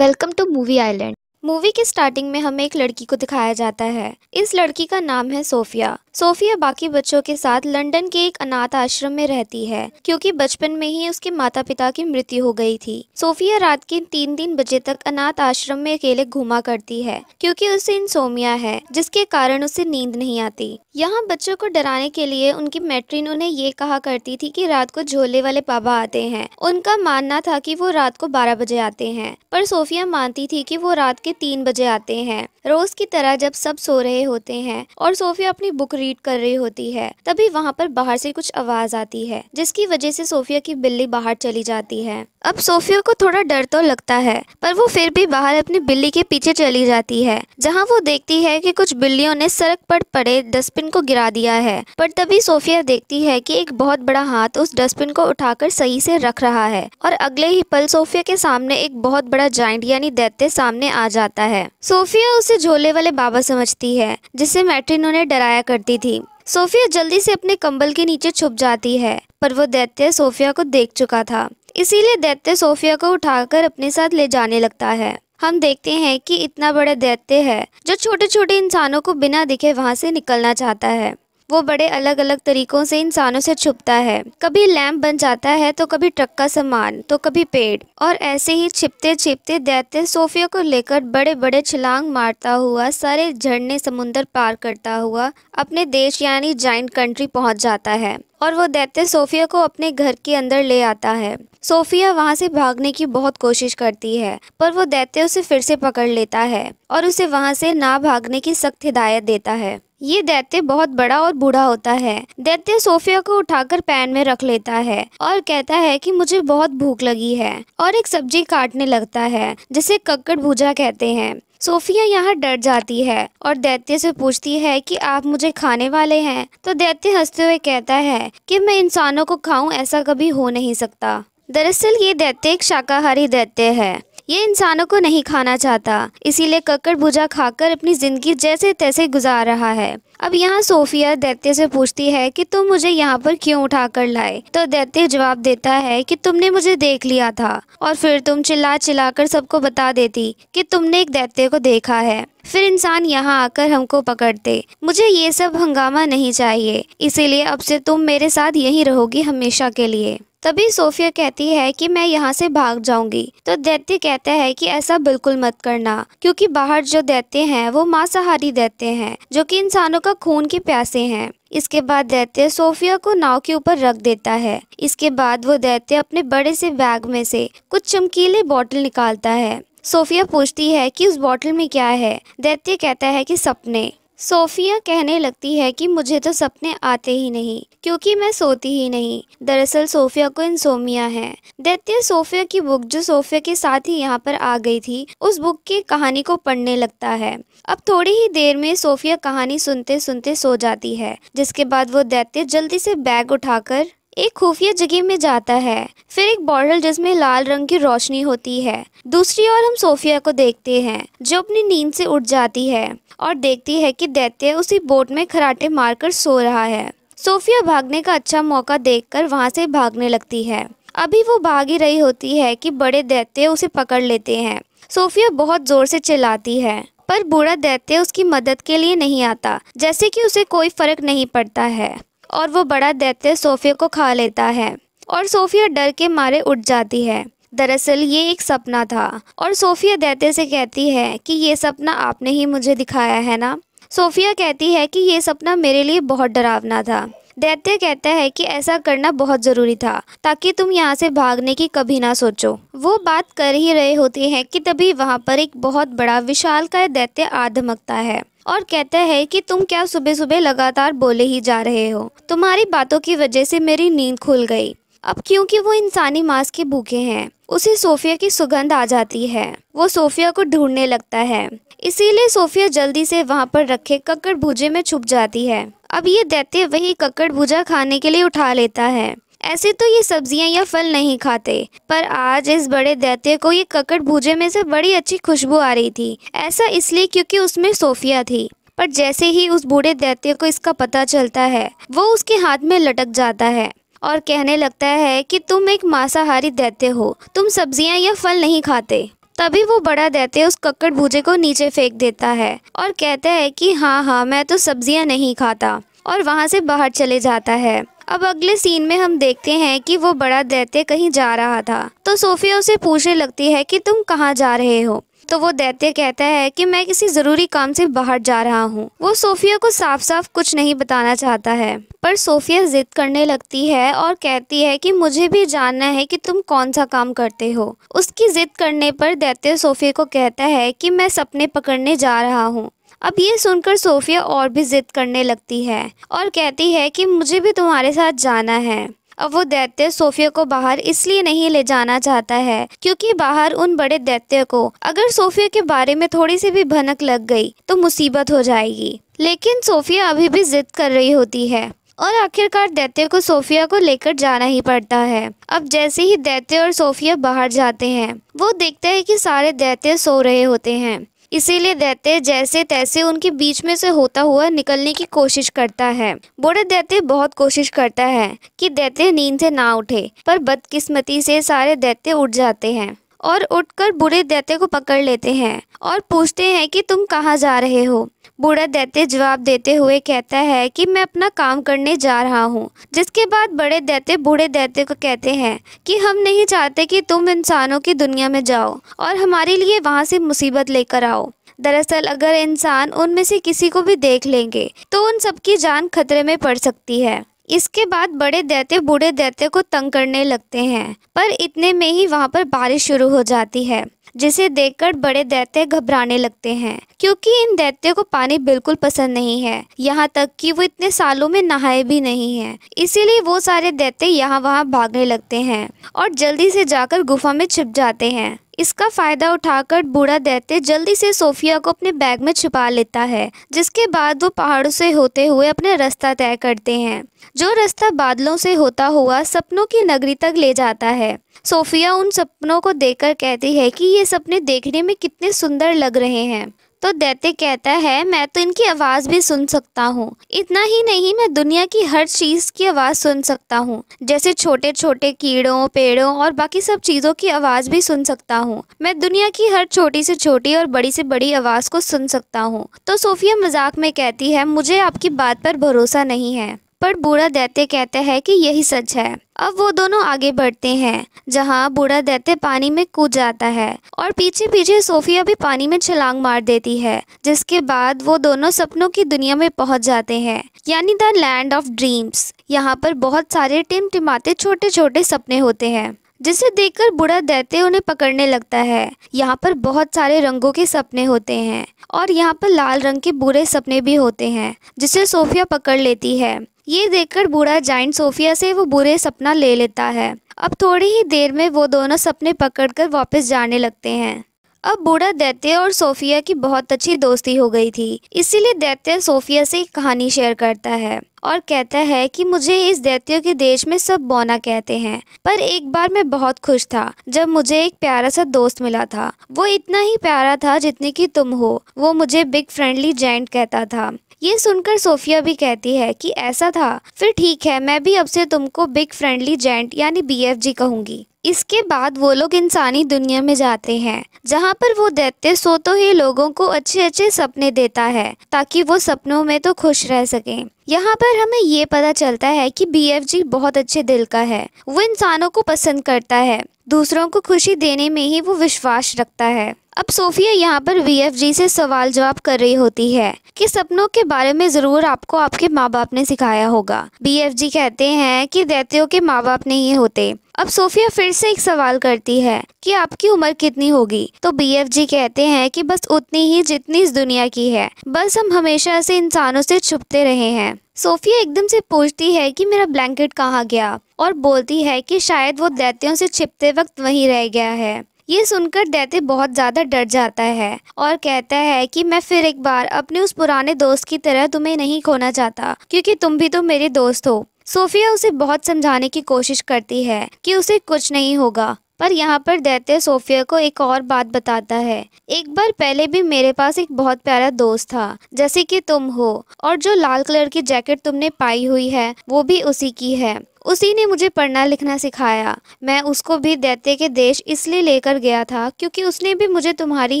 welcome to movie island movie के starting में हमें एक लड़की को दिखाया जाता है इस लड़की का नाम है सोफिया सोफिया बाकी बच्चों के साथ लंदन के एक अनाथ आश्रम में रहती है क्योंकि बचपन में ही उसके माता पिता की मृत्यु हो गई थी सोफिया रात के तीन तीन बजे तक अनाथ आश्रम में अकेले घूमा करती है क्योंकि उसे इंसोमिया है जिसके कारण उसे नींद नहीं आती यहाँ बच्चों को डराने के लिए उनकी मैट्रिन उन्हें ये कहा करती थी कि रात को झोले वाले पापा आते हैं उनका मानना था कि वो रात को बारह बजे आते हैं पर सोफिया मानती थी कि वो रात के तीन बजे आते हैं रोज की तरह जब सब सो रहे होते हैं और सोफिया अपनी बुक रीड कर रही होती है तभी वहाँ पर बाहर से कुछ आवाज आती है जिसकी वजह से सोफिया की बिल्ली बाहर चली जाती है अब सोफिया को थोड़ा डर तो लगता है पर वो फिर भी बाहर अपनी बिल्ली के पीछे चली जाती है जहाँ वो देखती है कि कुछ बिल्लियों ने सड़क पर पड़े डस्टबिन को गिरा दिया है पर तभी सोफिया देखती है कि एक बहुत बड़ा हाथ उस डस्टबिन को उठाकर सही से रख रहा है और अगले ही पल सोफिया के सामने एक बहुत बड़ा जाइंट यानी दैत्य सामने आ जाता है सोफिया उसे झोले वाले बाबा समझती है जिसे मैट्रिन उन्हें डराया करती थी सोफिया जल्दी से अपने कंबल के नीचे छुप जाती है पर वो दैत्य सोफिया को देख चुका था इसीलिए दैत्य सोफिया को उठाकर अपने साथ ले जाने लगता है हम देखते हैं कि इतना बड़ा दैत्य है जो छोटे छोटे इंसानों को बिना दिखे वहाँ से निकलना चाहता है वो बड़े अलग अलग तरीक़ों से इंसानों से छुपता है कभी लैम्प बन जाता है तो कभी ट्रक का सामान तो कभी पेड़ और ऐसे ही छिपते छिपते दैत्य सोफिया को लेकर बड़े बड़े छलांग मारता हुआ सारे झरने समुन्दर पार करता हुआ अपने देश यानी जॉइंट कंट्री पहुँच जाता है और वो दैत्य सोफिया को अपने घर के अंदर ले आता है सोफिया वहाँ से भागने की बहुत कोशिश करती है पर वो दैत्य उसे फिर से पकड़ लेता है और उसे वहाँ से ना भागने की सख्त हिदायत देता है ये दैत्य बहुत बड़ा और बूढ़ा होता है दैत्य सोफिया को उठाकर पैन में रख लेता है और कहता है कि मुझे बहुत भूख लगी है और एक सब्जी काटने लगता है जिसे कक्कड़ भूजा कहते हैं सोफिया यहाँ डर जाती है और दैत्य से पूछती है कि आप मुझे खाने वाले हैं तो दैत्य हंसते हुए कहता है कि मैं इंसानों को खाऊं ऐसा कभी हो नहीं सकता दरअसल ये दैत्य एक शाकाहारी दैत्य है ये इंसानों को नहीं खाना चाहता इसीलिए कक्कड़ भुजा खाकर अपनी ज़िंदगी जैसे तैसे गुजार रहा है अब यहाँ सोफिया दैत्य से पूछती है कि तुम मुझे यहाँ पर क्यों उठा कर लाए तो दैत्य जवाब देता है कि तुमने मुझे देख लिया था और फिर तुम चिल्ला चिल्ला कर सबको बता देती कि तुमने एक दैत्य को देखा है फिर इंसान यहाँ आकर हमको पकड़ते मुझे ये सब हंगामा नहीं चाहिए इसीलिए अब से तुम मेरे साथ यहीं रहोगी हमेशा के लिए तभी सोफिया कहती है कि मैं यहाँ से भाग जाऊंगी तो दैत्य कहता है कि ऐसा बिल्कुल मत करना क्योंकि बाहर जो दैत्य हैं वो मांसाहारी दैत्य हैं जो कि इंसानों का खून के प्यासे हैं इसके बाद दैत्य सोफिया को नाव के ऊपर रख देता है इसके बाद वो दैत्य अपने बड़े से बैग में से कुछ चमकीले बॉटल निकालता है सोफिया पूछती है कि उस बॉटल में क्या है दैत्य कहता है कि सपने सोफिया कहने लगती है कि मुझे तो सपने आते ही नहीं क्योंकि मैं सोती ही नहीं दरअसल सोफिया को इंसोमिया है दैत्य सोफिया की बुक जो सोफिया के साथ ही यहाँ पर आ गई थी उस बुक की कहानी को पढ़ने लगता है अब थोड़ी ही देर में सोफिया कहानी सुनते सुनते सो जाती है जिसके बाद वो दैत्य जल्दी से बैग उठाकर एक खुफिया जगह में जाता है फिर एक बॉर्डर जिसमें लाल रंग की रोशनी होती है दूसरी ओर हम सोफिया को देखते हैं जो अपनी नींद से उठ जाती है और देखती है कि दैत्य उसी बोट में खराटे मारकर सो रहा है सोफिया भागने का अच्छा मौका देखकर वहां से भागने लगती है अभी वो भाग ही रही होती है कि बड़े दैत्य उसे पकड़ लेते हैं सोफिया बहुत जोर से चिल्लाती है पर बूढ़ा दैत्य उसकी मदद के लिए नहीं आता जैसे कि उसे कोई फर्क नहीं पड़ता है और वो बड़ा दैत्य सोफिया को खा लेता है और सोफिया डर के मारे उठ जाती है दरअसल ये एक सपना था और सोफिया दैत्य से कहती है कि ये सपना आपने ही मुझे दिखाया है ना सोफिया कहती है कि ये सपना मेरे लिए बहुत डरावना था दैत्य कहता है कि ऐसा करना बहुत ज़रूरी था ताकि तुम यहाँ से भागने की कभी ना सोचो वो बात कर ही रहे होते हैं कि तभी वहाँ पर एक बहुत बड़ा विशाल का दैत्य आ धमकता है और कहता है कि तुम क्या सुबह सुबह लगातार बोले ही जा रहे हो तुम्हारी बातों की वजह से मेरी नींद खुल गई अब क्योंकि वो इंसानी मांस के भूखे हैं उसे सोफिया की सुगंध आ जाती है वो सोफिया को ढूंढने लगता है इसीलिए सोफिया जल्दी से वहाँ पर रखे कक्कड़ भूजे में छुप जाती है अब ये दैत्य वही कक्कड़ भूजा खाने के लिए उठा लेता है ऐसे तो ये सब्जियां या फल नहीं खाते पर आज इस बड़े दैत्य को ये ककड़ भूजे में से बड़ी अच्छी खुशबू आ रही थी ऐसा इसलिए क्योंकि उसमें सोफिया थी पर जैसे ही उस बूढ़े दैत्य को इसका पता चलता है वो उसके हाथ में लटक जाता है और कहने लगता है कि तुम एक मांसाहारी दैत्य हो तुम सब्जियां या फल नहीं खाते तभी वो बड़ा दैत्य उस कक्कड़ भूजे को नीचे फेंक देता है और कहता है कि हाँ हाँ मैं तो सब्जियां नहीं खाता और वहाँ से बाहर चले जाता है अब अगले सीन में हम देखते हैं कि वो बड़ा दैत्य कहीं जा रहा था तो सोफिया उसे पूछने लगती है कि तुम कहाँ जा रहे हो तो वो दैत्य कहता है कि मैं किसी ज़रूरी काम से बाहर जा रहा हूँ वो सोफिया को साफ साफ कुछ नहीं बताना चाहता है पर सोफिया जिद करने लगती है और कहती है कि मुझे भी जानना है कि तुम कौन सा काम करते हो उसकी जिद करने पर दैत्य सोफिया को कहता है कि मैं सपने पकड़ने जा रहा हूँ अब ये सुनकर सोफिया और भी जिद करने लगती है और कहती है कि मुझे भी तुम्हारे साथ जाना है अब वो दैत्य सोफिया को बाहर इसलिए नहीं ले जाना चाहता है क्योंकि बाहर उन बड़े दैत्य को अगर सोफिया के बारे में थोड़ी सी भी भनक लग गई तो मुसीबत हो जाएगी लेकिन सोफिया अभी भी जिद कर रही होती है और आखिरकार दैत्य को सोफिया को लेकर जाना ही पड़ता है अब जैसे ही दैत्य और सोफिया बाहर जाते हैं वो देखता है कि सारे दैत्य सो रहे होते हैं इसीलिए दैत्य जैसे तैसे उनके बीच में से होता हुआ निकलने की कोशिश करता है बूढ़े दैत्य बहुत कोशिश करता है कि दैत्य नींद से ना उठे पर बदकिस्मती से सारे दैत्य उठ जाते हैं और उठकर बूढ़े दैत्य को पकड़ लेते हैं और पूछते हैं कि तुम कहाँ जा रहे हो बूढ़ा दैत्य जवाब देते हुए कहता है कि मैं अपना काम करने जा रहा हूँ जिसके बाद बड़े दैत्य बूढ़े दैत्य को कहते हैं कि हम नहीं चाहते कि तुम इंसानों की दुनिया में जाओ और हमारे लिए वहाँ से मुसीबत लेकर आओ दरअसल अगर इंसान उनमें से किसी को भी देख लेंगे तो उन सबकी जान खतरे में पड़ सकती है इसके बाद बड़े दैत्य बूढ़े दैत्य को तंग करने लगते हैं पर इतने में ही वहाँ पर बारिश शुरू हो जाती है जिसे देखकर बड़े दैत्य घबराने लगते हैं क्योंकि इन दैत्य को पानी बिल्कुल पसंद नहीं है यहाँ तक कि वो इतने सालों में नहाए भी नहीं हैं इसीलिए वो सारे दैत्य यहाँ वहाँ भागने लगते हैं और जल्दी से जाकर गुफा में छिप जाते हैं इसका फायदा उठाकर बूढ़ा दैत्य जल्दी से सोफिया को अपने बैग में छुपा लेता है जिसके बाद वो पहाड़ों से होते हुए अपना रास्ता तय करते हैं जो रास्ता बादलों से होता हुआ सपनों की नगरी तक ले जाता है सोफिया उन सपनों को देखकर कहती है कि ये सपने देखने में कितने सुंदर लग रहे हैं तो दैत्य कहता है मैं तो इनकी आवाज़ भी सुन सकता हूँ इतना ही नहीं मैं दुनिया की हर चीज़ की आवाज़ सुन सकता हूँ जैसे छोटे छोटे कीड़ों पेड़ों और बाकी सब चीज़ों की आवाज़ भी सुन सकता हूँ मैं दुनिया की हर छोटी से छोटी और बड़ी से बड़ी आवाज़ को सुन सकता हूँ तो सोफिया मजाक में कहती है मुझे आपकी बात पर भरोसा नहीं है पर बूढ़ा दैत्य कहता है कि यही सच है अब वो दोनों आगे बढ़ते हैं जहाँ बूढ़ा दैत्य पानी में कूद जाता है और पीछे पीछे सोफिया भी पानी में छलांग मार देती है जिसके बाद वो दोनों सपनों की दुनिया में पहुंच जाते हैं यानी द लैंड ऑफ ड्रीम्स यहाँ पर बहुत सारे टिमटिमाते छोटे छोटे सपने होते हैं जिसे देखकर बूढ़ा दैत्य उन्हें पकड़ने लगता है यहाँ पर बहुत सारे रंगों के सपने होते हैं और यहाँ पर लाल रंग के बुरे सपने भी होते हैं जिसे सोफिया पकड़ लेती है ये देखकर बूढ़ा जाइंट सोफिया से वो बुरे सपना ले लेता है अब थोड़ी ही देर में वो दोनों सपने पकड़कर वापस जाने लगते हैं अब बूढ़ा दैत्य और सोफिया की बहुत अच्छी दोस्ती हो गई थी इसीलिए दैत्य सोफिया से एक कहानी शेयर करता है और कहता है कि मुझे इस दैत्यों के देश में सब बोना कहते हैं पर एक बार मैं बहुत खुश था जब मुझे एक प्यारा सा दोस्त मिला था वो इतना ही प्यारा था जितने की तुम हो वो मुझे बिग फ्रेंडली जेंट कहता था ये सुनकर सोफिया भी कहती है कि ऐसा था फिर ठीक है मैं भी अब से तुमको बिग फ्रेंडली जेंट यानी बी एफ जी कहूंगी इसके बाद वो लोग इंसानी दुनिया में जाते हैं जहाँ पर वो दैत्य सो तो ही लोगों को अच्छे अच्छे सपने देता है ताकि वो सपनों में तो खुश रह सकें यहाँ पर हमें ये पता चलता है कि बी बहुत अच्छे दिल का है वो इंसानों को पसंद करता है दूसरों को खुशी देने में ही वो विश्वास रखता है अब सोफिया यहाँ पर बीएफजी से सवाल जवाब कर रही होती है कि सपनों के बारे में ज़रूर आपको आपके माँ बाप ने सिखाया होगा बी कहते हैं कि दैत्यों के माँ बाप नहीं होते अब सोफिया फिर से एक सवाल करती है कि आपकी उम्र कितनी होगी तो बी कहते हैं कि बस उतनी ही जितनी इस दुनिया की है बस हम हमेशा से इंसानों से छुपते रहे हैं सोफिया एकदम से पूछती है कि मेरा ब्लैंकेट कहाँ गया और बोलती है कि शायद वो दैत्यों से छिपते वक्त वहीं रह गया है ये सुनकर दैत्य बहुत ज़्यादा डर जाता है और कहता है कि मैं फिर एक बार अपने उस पुराने दोस्त की तरह तुम्हें नहीं खोना चाहता क्योंकि तुम भी तो मेरे दोस्त हो सोफिया उसे बहुत समझाने की कोशिश करती है कि उसे कुछ नहीं होगा पर यहाँ पर दैत्य सोफिया को एक और बात बताता है एक बार पहले भी मेरे पास एक बहुत प्यारा दोस्त था जैसे कि तुम हो और जो लाल कलर की जैकेट तुमने पाई हुई है वो भी उसी की है उसी ने मुझे पढ़ना लिखना सिखाया मैं उसको भी दैत्य के देश इसलिए लेकर गया था क्योंकि उसने भी मुझे तुम्हारी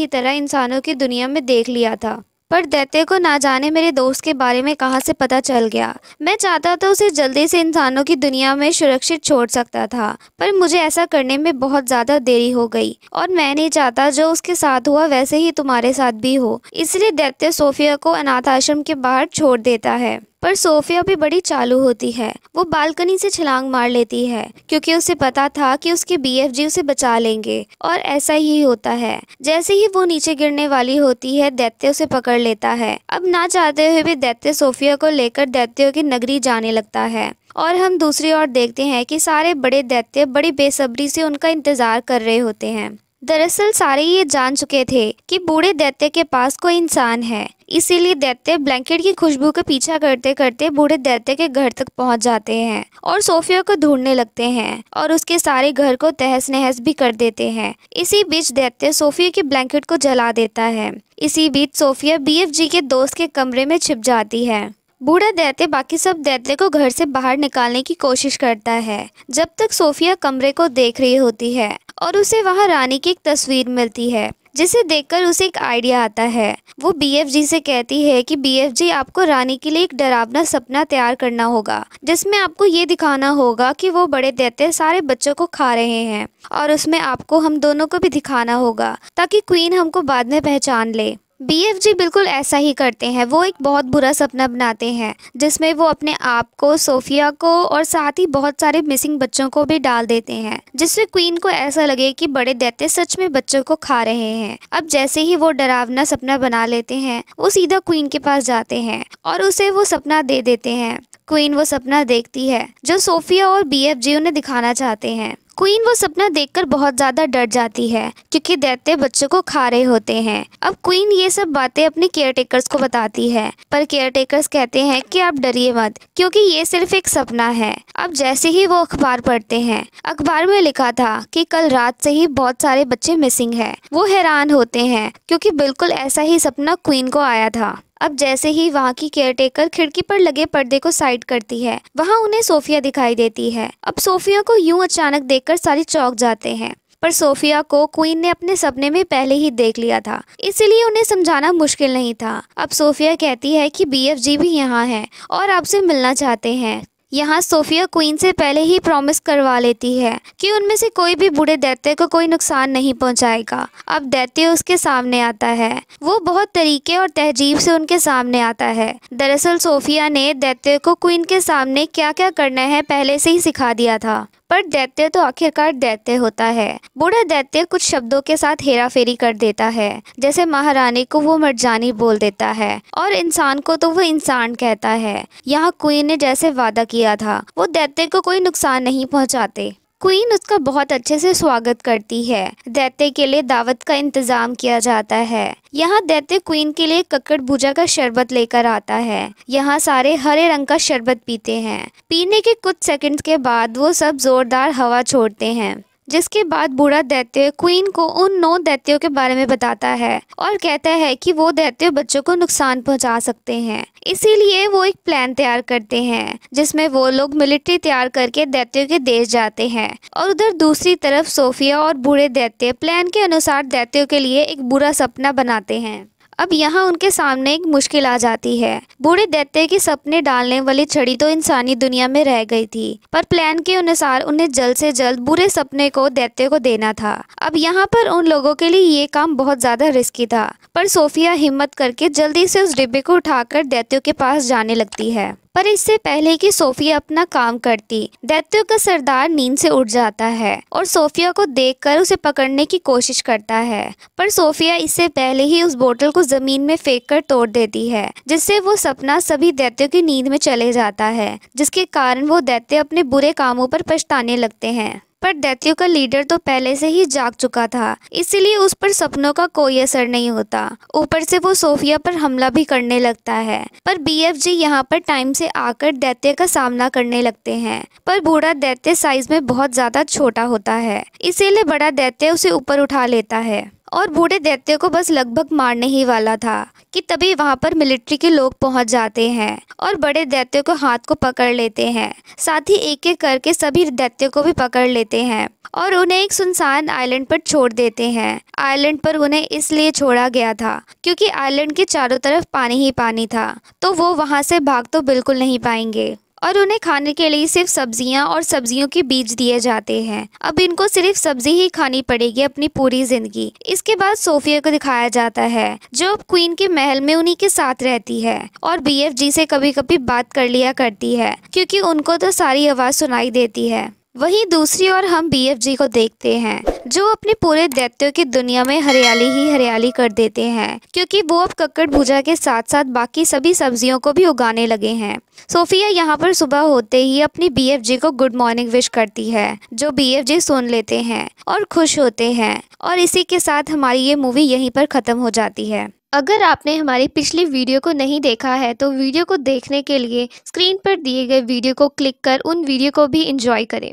ही तरह इंसानों की दुनिया में देख लिया था पर दैत्य को ना जाने मेरे दोस्त के बारे में कहाँ से पता चल गया मैं चाहता तो उसे जल्दी से इंसानों की दुनिया में सुरक्षित छोड़ सकता था पर मुझे ऐसा करने में बहुत ज़्यादा देरी हो गई और मैं नहीं चाहता जो उसके साथ हुआ वैसे ही तुम्हारे साथ भी हो इसलिए दैत्य सोफिया को अनाथ आश्रम के बाहर छोड़ देता है पर सोफिया भी बड़ी चालू होती है वो बालकनी से छलांग मार लेती है क्योंकि उसे पता था कि उसके बीएफजी उसे बचा लेंगे और ऐसा ही होता है जैसे ही वो नीचे गिरने वाली होती है दैत्य उसे पकड़ लेता है अब ना चाहते हुए भी दैत्य सोफिया को लेकर दैत्यों की नगरी जाने लगता है और हम दूसरी ओर देखते हैं कि सारे बड़े दैत्य बड़ी बेसब्री से उनका इंतजार कर रहे होते हैं दरअसल सारे ये जान चुके थे कि बूढ़े दैत्य के पास कोई इंसान है इसीलिए दैत्य ब्लैंकेट की खुशबू का पीछा करते करते बूढ़े दैत्य के घर तक पहुंच जाते हैं और सोफिया को ढूंढने लगते हैं और उसके सारे घर को तहस नहस भी कर देते हैं इसी बीच दैत्य सोफिया के ब्लैंकेट को जला देता है इसी बीच सोफिया बी के दोस्त के कमरे में छिप जाती है बूढ़ा दैत्य बाकी सब दैत्य को घर से बाहर निकालने की कोशिश करता है जब तक सोफिया कमरे को देख रही होती है और उसे वहाँ रानी की एक तस्वीर मिलती है जिसे देखकर उसे एक आइडिया आता है वो बीएफजी से कहती है कि बीएफजी आपको रानी के लिए एक डरावना सपना तैयार करना होगा जिसमें आपको ये दिखाना होगा कि वो बड़े दैत्य सारे बच्चों को खा रहे हैं और उसमें आपको हम दोनों को भी दिखाना होगा ताकि क्वीन हमको बाद में पहचान ले बीएफजी बिल्कुल ऐसा ही करते हैं वो एक बहुत बुरा सपना बनाते हैं जिसमें वो अपने आप को सोफिया को और साथ ही बहुत सारे मिसिंग बच्चों को भी डाल देते हैं जिससे क्वीन को ऐसा लगे कि बड़े दैत्य सच में बच्चों को खा रहे हैं अब जैसे ही वो डरावना सपना बना लेते हैं वो सीधा क्वीन के पास जाते हैं और उसे वो सपना दे देते हैं क्वीन वो सपना देखती है जो सोफिया और बी उन्हें दिखाना चाहते हैं क्वीन वो सपना देखकर बहुत ज्यादा डर जाती है क्योंकि दैत्य बच्चों को खा रहे होते हैं अब क्वीन ये सब बातें अपने केयर को बताती है पर केयर कहते हैं कि आप डरिए मत क्योंकि ये सिर्फ एक सपना है अब जैसे ही वो अखबार पढ़ते हैं अखबार में लिखा था कि कल रात से ही बहुत सारे बच्चे मिसिंग है वो हैरान होते हैं क्योंकि बिल्कुल ऐसा ही सपना क्वीन को आया था अब जैसे ही वहाँ की केयरटेकर खिड़की पर लगे पर्दे को साइड करती है वहाँ उन्हें सोफिया दिखाई देती है अब सोफिया को यूं अचानक देखकर सारी चौक जाते हैं पर सोफिया को क्वीन ने अपने सपने में पहले ही देख लिया था इसलिए उन्हें समझाना मुश्किल नहीं था अब सोफिया कहती है कि बीएफजी भी यहाँ है और आपसे मिलना चाहते हैं यहाँ सोफिया क्वीन से पहले ही प्रॉमिस करवा लेती है कि उनमें से कोई भी बूढ़े दैत्य को कोई नुकसान नहीं पहुँचाएगा अब दैत्य उसके सामने आता है वो बहुत तरीके और तहजीब से उनके सामने आता है दरअसल सोफिया ने दैत्य को क्वीन के सामने क्या क्या करना है पहले से ही सिखा दिया था पर दैत्य तो आखिरकार दैत्य होता है बूढ़ा दैत्य कुछ शब्दों के साथ हेरा फेरी कर देता है जैसे महारानी को वो मरजानी बोल देता है और इंसान को तो वो इंसान कहता है यहाँ क्वीन ने जैसे वादा किया था वो दैत्य को कोई नुकसान नहीं पहुँचाते क्वीन उसका बहुत अच्छे से स्वागत करती है दैत्य के लिए दावत का इंतजाम किया जाता है यहाँ दैत्य क्वीन के लिए कक्कड़ भुजा का शरबत लेकर आता है यहाँ सारे हरे रंग का शरबत पीते हैं पीने के कुछ सेकंड्स के बाद वो सब जोरदार हवा छोड़ते हैं जिसके बाद बूढ़ा दैत्य क्वीन को उन नौ दैत्यों के बारे में बताता है और कहता है कि वो दैत्य बच्चों को नुकसान पहुंचा सकते हैं इसीलिए वो एक प्लान तैयार करते हैं जिसमें वो लोग मिलिट्री तैयार करके दैत्यों के देश जाते हैं और उधर दूसरी तरफ सोफिया और बूढ़े दैत्य प्लान के अनुसार दैत्यों के लिए एक बुरा सपना बनाते हैं अब यहाँ उनके सामने एक मुश्किल आ जाती है बूढ़े दैत्य के सपने डालने वाली छड़ी तो इंसानी दुनिया में रह गई थी पर प्लान के अनुसार उन्हें जल्द से जल्द बुरे सपने को दैत्य को देना था अब यहाँ पर उन लोगों के लिए ये काम बहुत ज्यादा रिस्की था पर सोफिया हिम्मत करके जल्दी से उस डिब्बे को उठाकर दैत्यो के पास जाने लगती है पर इससे पहले कि सोफिया अपना काम करती दैत्यो का सरदार नींद से उठ जाता है और सोफिया को देखकर उसे पकड़ने की कोशिश करता है पर सोफिया इससे पहले ही उस बोतल को जमीन में फेंक कर तोड़ देती है जिससे वो सपना सभी दैत्यो की नींद में चले जाता है जिसके कारण वो दैत्य अपने बुरे कामों पर पछताने लगते हैं पर दैत्यों का लीडर तो पहले से ही जाग चुका था इसलिए उस पर सपनों का कोई असर नहीं होता ऊपर से वो सोफिया पर हमला भी करने लगता है पर एफ जी यहाँ पर टाइम से आकर दैत्य का सामना करने लगते हैं पर बूढ़ा दैत्य साइज में बहुत ज्यादा छोटा होता है इसीलिए बड़ा दैत्य उसे ऊपर उठा लेता है और बूढ़े दैत्य को बस लगभग मारने ही वाला था कि तभी वहाँ पर मिलिट्री के लोग पहुँच जाते हैं और बड़े दैत्य को हाथ को पकड़ लेते हैं साथ ही एक एक करके सभी दैत्य को भी पकड़ लेते हैं और उन्हें एक सुनसान आइलैंड पर छोड़ देते हैं आइलैंड पर उन्हें इसलिए छोड़ा गया था क्योंकि आइलैंड के चारों तरफ पानी ही पानी था तो वो वहाँ से भाग तो बिल्कुल नहीं पाएंगे और उन्हें खाने के लिए सिर्फ सब्जियां और सब्जियों के बीज दिए जाते हैं अब इनको सिर्फ सब्जी ही खानी पड़ेगी अपनी पूरी जिंदगी इसके बाद सोफिया को दिखाया जाता है जो अब क्वीन के महल में उन्हीं के साथ रहती है और जी से कभी कभी बात कर लिया करती है क्योंकि उनको तो सारी आवाज सुनाई देती है वहीं दूसरी ओर हम बीएफजी को देखते हैं जो अपने पूरे दैत्यों की दुनिया में हरियाली ही हरियाली कर देते हैं क्योंकि वो अब कक्कड़ भूजा के साथ साथ बाकी सभी सब्जियों को भी उगाने लगे हैं सोफिया यहाँ पर सुबह होते ही अपनी बीएफजी को गुड मॉर्निंग विश करती है जो बीएफजी सुन लेते हैं और खुश होते हैं और इसी के साथ हमारी ये मूवी यहीं पर ख़त्म हो जाती है अगर आपने हमारी पिछली वीडियो को नहीं देखा है तो वीडियो को देखने के लिए स्क्रीन पर दिए गए वीडियो को क्लिक कर उन वीडियो को भी इंजॉय करें